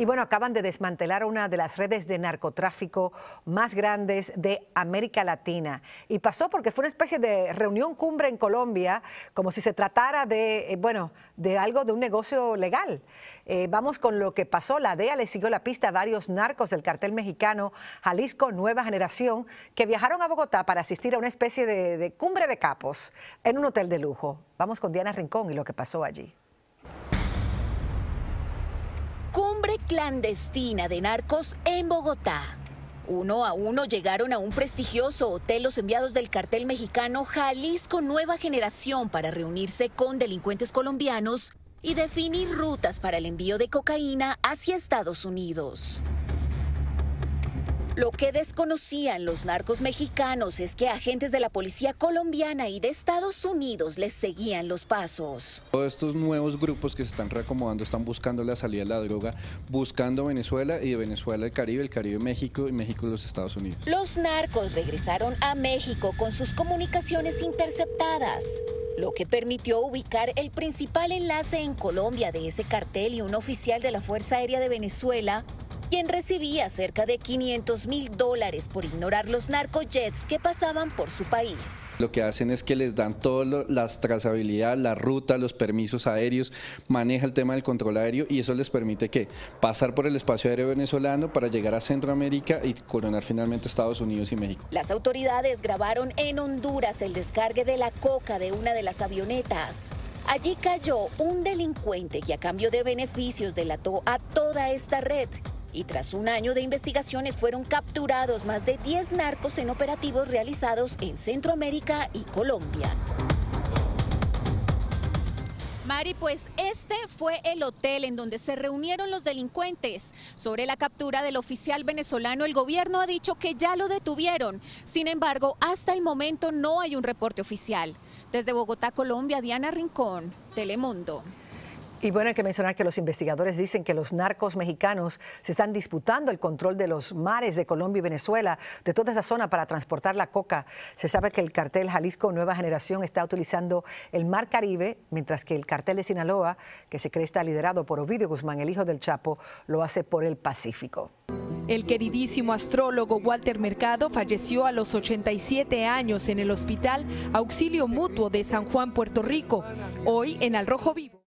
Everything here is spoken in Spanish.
Y bueno, acaban de desmantelar una de las redes de narcotráfico más grandes de América Latina. Y pasó porque fue una especie de reunión cumbre en Colombia, como si se tratara de, eh, bueno, de algo de un negocio legal. Eh, vamos con lo que pasó. La DEA le siguió la pista a varios narcos del cartel mexicano Jalisco Nueva Generación que viajaron a Bogotá para asistir a una especie de cumbre de capos en un hotel de lujo. Vamos con Diana Rincón y lo que pasó allí. clandestina de narcos en Bogotá. Uno a uno llegaron a un prestigioso hotel los enviados del cartel mexicano Jalisco Nueva Generación para reunirse con delincuentes colombianos y definir rutas para el envío de cocaína hacia Estados Unidos. Lo que desconocían los narcos mexicanos es que agentes de la policía colombiana y de Estados Unidos les seguían los pasos. Todos estos nuevos grupos que se están reacomodando están buscando la salida de la droga, buscando Venezuela y de Venezuela el Caribe, el Caribe México y México los Estados Unidos. Los narcos regresaron a México con sus comunicaciones interceptadas lo que permitió ubicar el principal enlace en Colombia de ese cartel y un oficial de la Fuerza Aérea de Venezuela quien recibía cerca de 500 mil dólares por ignorar los narcojets que pasaban por su país. Lo que hacen es que les dan toda la trazabilidad, la ruta, los permisos aéreos, maneja el tema del control aéreo y eso les permite que pasar por el espacio aéreo venezolano para llegar a Centroamérica y coronar finalmente Estados Unidos y México. Las autoridades grabaron en Honduras el descargue de la coca de una de las avionetas. Allí cayó un delincuente que a cambio de beneficios delató a toda esta red y tras un año de investigaciones fueron capturados más de 10 narcos en operativos realizados en Centroamérica y Colombia. Mari, pues este fue el hotel en donde se reunieron los delincuentes. Sobre la captura del oficial venezolano, el gobierno ha dicho que ya lo detuvieron. Sin embargo, hasta el momento no hay un reporte oficial. Desde Bogotá, Colombia, Diana Rincón, Telemundo. Y bueno, hay que mencionar que los investigadores dicen que los narcos mexicanos se están disputando el control de los mares de Colombia y Venezuela, de toda esa zona para transportar la coca. Se sabe que el cartel Jalisco Nueva Generación está utilizando el Mar Caribe, mientras que el cartel de Sinaloa, que se cree está liderado por Ovidio Guzmán, el hijo del Chapo, lo hace por el Pacífico. El queridísimo astrólogo Walter Mercado falleció a los 87 años en el Hospital Auxilio Mutuo de San Juan, Puerto Rico, hoy en Al Rojo Vivo.